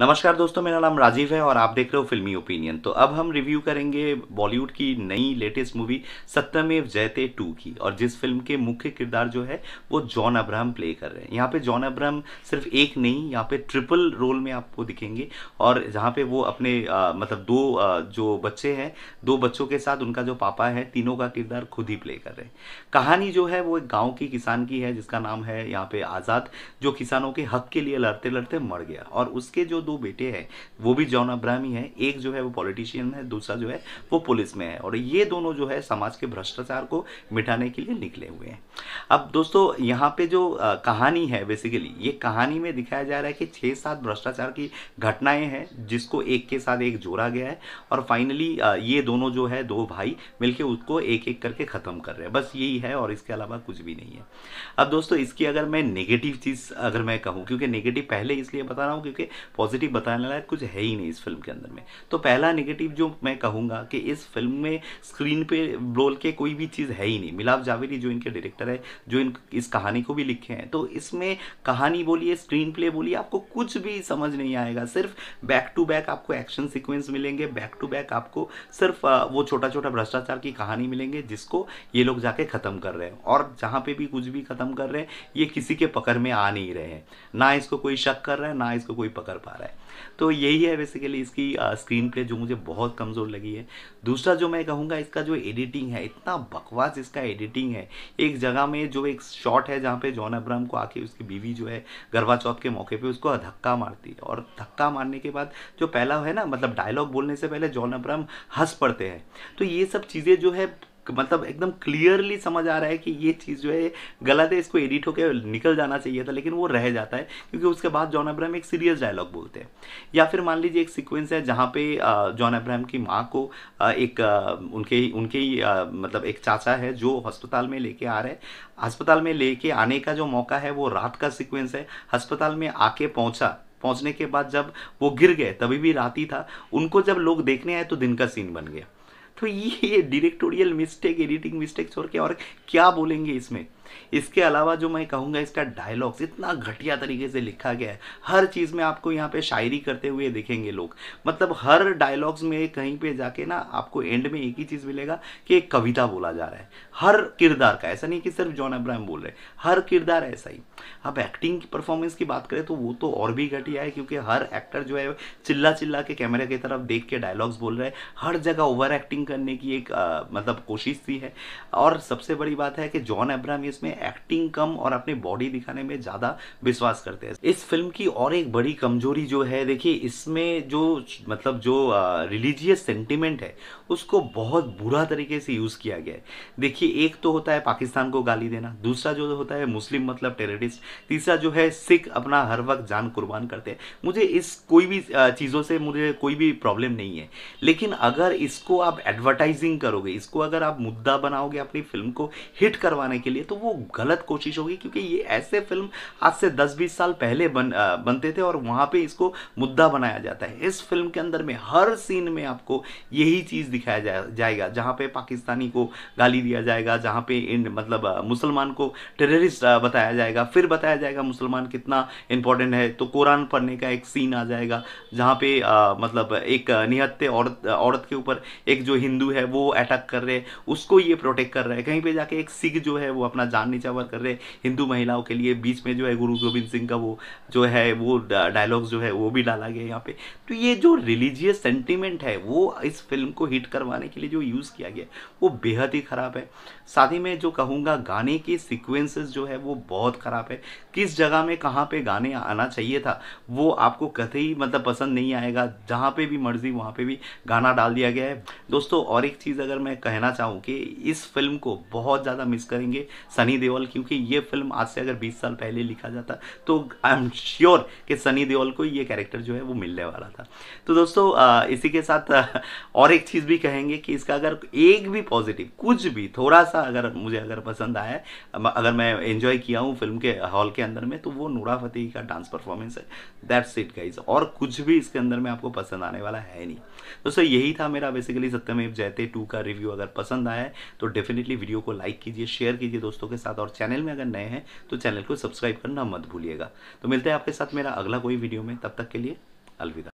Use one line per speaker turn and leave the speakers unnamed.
नमस्कार दोस्तों मेरा नाम राजीव है और आप देख रहे हो फिल्मी ओपिनियन तो अब हम रिव्यू करेंगे बॉलीवुड की नई लेटेस्ट मूवी सत्यमेव जयते टू की और जिस फिल्म के मुख्य किरदार जो है वो जॉन अब्राहम प्ले कर रहे हैं यहाँ पे जॉन अब्राहम सिर्फ एक नहीं यहाँ पे ट्रिपल रोल में आपको दिखेंगे और जहाँ पे वो अपने आ, मतलब दो आ, जो बच्चे हैं दो बच्चों के साथ उनका जो पापा है तीनों का किरदार खुद ही प्ले कर रहे हैं कहानी जो है वो एक गाँव की किसान की है जिसका नाम है यहाँ पे आज़ाद जो किसानों के हक के लिए लड़ते लड़ते मर गया और उसके जो दो बेटे हैं वो भी जॉन अब्राहम ही हैं एक जो है वो पॉलिटिशियन है दूसरा जो है वो पुलिस में है और ये दोनों जो है समाज के भ्रष्टाचार को मिटाने के लिए निकले हुए हैं अब दोस्तों यहाँ पे जो कहानी है बेसिकली ये कहानी में दिखाया जा रहा है कि छः सात भ्रष्टाचार की घटनाएं हैं जिसको एक के साथ एक जोड़ा गया है और फाइनली ये दोनों जो है दो भाई मिलकर उसको एक एक करके ख़त्म कर रहे हैं बस यही है और इसके अलावा कुछ भी नहीं है अब दोस्तों इसकी अगर मैं नेगेटिव चीज़ अगर मैं कहूँ क्योंकि नेगेटिव पहले इसलिए बता रहा हूँ क्योंकि पॉजिटिव पॉजिटिव बताने लायक कुछ है ही नहीं इस फिल्म के अंदर में तो पहला नेगेटिव जो मैं कहूँगा कि इस फिल्म में स्क्रीन पे बोल के कोई भी चीज़ है ही नहीं मिलाप जावेरी जो इनके डायरेक्टर है जो इन इस कहानी को भी लिखे हैं तो इसमें कहानी बोलिए स्क्रीन प्ले बोलिए आपको कुछ भी समझ नहीं आएगा सिर्फ बैक टू बैक आपको एक्शन सिक्वेंस मिलेंगे बैक टू बैक आपको सिर्फ वो छोटा छोटा भ्रष्टाचार की कहानी मिलेंगे जिसको ये लोग जाके ख़त्म कर रहे हैं और जहाँ पे भी कुछ भी ख़त्म कर रहे हैं ये किसी के पकड़ में आ नहीं रहे हैं ना इसको कोई शक कर रहा है ना इसको कोई पकड़ पा रहा है है तो यही है बेसिकली इसकी स्क्रीन प्ले जो मुझे बहुत कमज़ोर लगी है दूसरा जो मैं कहूँगा इसका जो एडिटिंग है इतना बकवास इसका एडिटिंग है एक जगह में जो एक शॉट है जहाँ पे जॉन अब्राहम को आके उसकी बीवी जो है गरवा चौथ के मौके पे उसको धक्का मारती है और धक्का मारने के बाद जो पहला है ना मतलब डायलॉग बोलने से पहले जॉन अब्राहम हंस पड़ते हैं तो ये सब चीज़ें जो है मतलब एकदम क्लियरली समझ आ रहा है कि ये चीज़ जो है गलत है इसको एडिट होकर निकल जाना चाहिए था लेकिन वो रह जाता है क्योंकि उसके बाद जॉन अब्राहम एक सीरियस डायलॉग बोलते हैं या फिर मान लीजिए एक सीक्वेंस है जहाँ पे जॉन अब्राहम की माँ को एक उनके उनके मतलब एक चाचा है जो अस्पताल में लेके आ रहे हैं अस्पताल में लेके आने का जो मौका है वो रात का सिक्वेंस है अस्पताल में आके पहुँचा पहुंचने के बाद जब वो गिर गए तभी भी रात ही था उनको जब लोग देखने आए तो दिन का सीन बन गया तो ये डिरेक्टोरियल मिस्टेक एडिटिंग मिस्टेक छोड़ के और क्या बोलेंगे इसमें इसके अलावा जो मैं कहूँगा इसका डायलॉग्स इतना घटिया तरीके से लिखा गया है हर चीज़ में आपको यहाँ पे शायरी करते हुए देखेंगे लोग मतलब हर डायलॉग्स में कहीं पे जाके ना आपको एंड में एक ही चीज़ मिलेगा कि एक कविता बोला जा रहा है हर किरदार का ऐसा नहीं कि सिर्फ जॉन अब्राहम बोल रहे हर किरदार ऐसा ही अब एक्टिंग की परफॉर्मेंस की बात करें तो वो तो और भी घटिया है क्योंकि हर एक्टर जो है चिल्ला चिल्ला के कैमरे की तरफ देख के डायलॉग्स बोल रहे हैं हर जगह ओवर एक्टिंग करने की एक आ, मतलब कोशिश थी है और सबसे बड़ी बात है कि जॉन अब्राहम ये एक्ट्रेस में एक्टिंग कम और अपने बॉडी दिखाने में ज़्यादा विश्वास करते हैं इस फिल्म की और एक बड़ी कमजोरी जो है देखिए इसमें जो मतलब जो रिलीजियस सेंटिमेंट है उसको बहुत बुरा तरीके से यूज़ किया गया है देखिए एक तो होता है पाकिस्तान को गाली देना दूसरा जो होता है मुस्लिम मतलब टेररिस्ट तीसरा जो है सिख अपना हर वक्त जान कुर्बान करते हैं मुझे इस कोई भी चीज़ों से मुझे कोई भी प्रॉब्लम नहीं है लेकिन अगर इसको आप एडवर्टाइजिंग करोगे इसको अगर आप मुद्दा बनाओगे अपनी फिल्म को हिट करवाने के लिए तो वो वो गलत कोशिश होगी क्योंकि ये ऐसे फिल्म आज से 10-20 साल पहले बन आ, बनते थे और वहाँ पे इसको मुद्दा बनाया जाता है इस फिल्म के अंदर में हर सीन में आपको यही चीज़ दिखाया जा, जाएगा जहाँ पे पाकिस्तानी को गाली दिया जाएगा जहाँ पे इन मतलब मुसलमान को टेररिस्ट बताया जाएगा फिर बताया जाएगा मुसलमान कितना इंपॉर्टेंट है तो कुरान पढ़ने का एक सीन आ जाएगा जहाँ पे आ, मतलब एक निहत्य औरत औरत के ऊपर एक जो हिंदू है वो अटैक कर रहे हैं उसको ये प्रोटेक्ट कर रहा है कहीं पर जाके एक सिख जो है वो अपना जान निचावर कर रहे हिंदू महिलाओं के लिए बीच में जो है गुरु गोविंद सिंह का वो जो है वो डायलॉग्स जो है वो भी डाला गया यहाँ पे तो ये जो रिलीजियस सेंटिमेंट है वो इस फिल्म को हिट करवाने के लिए जो यूज़ किया गया वो बेहद ही ख़राब है साथ ही मैं जो कहूँगा गाने के सिक्वेंसेज जो है वो बहुत ख़राब है किस जगह में कहाँ पर गाने आना चाहिए था वो आपको कतई मतलब पसंद नहीं आएगा जहाँ पर भी मर्जी वहाँ पर भी गाना डाल दिया गया है दोस्तों और एक चीज़ अगर मैं कहना चाहूँ कि इस फिल्म को बहुत ज़्यादा मिस करेंगे सन सनी देओल क्योंकि ये फिल्म आज से अगर 20 साल पहले लिखा जाता तो आई एम श्योर कि सनी देओल को ये कैरेक्टर जो है वो मिलने वाला था तो दोस्तों इसी के साथ और एक चीज़ भी कहेंगे कि इसका अगर एक भी पॉजिटिव कुछ भी थोड़ा सा अगर मुझे अगर पसंद आया अगर मैं एंजॉय किया हूँ फिल्म के हॉल के अंदर में तो वो नूरा फतेही का डांस परफॉर्मेंस है दैट्स इट गाइज और कुछ भी इसके अंदर में आपको पसंद आने वाला है नहीं दोस्तों यही था मेरा बेसिकली सत्यमेव जयते टू का रिव्यू अगर पसंद आया है तो डेफिनेटली वीडियो को लाइक कीजिए शेयर कीजिए दोस्तों के के साथ और चैनल में अगर नए हैं तो चैनल को सब्सक्राइब करना मत भूलिएगा तो मिलते हैं आपके साथ मेरा अगला कोई वीडियो में तब तक के लिए अलविदा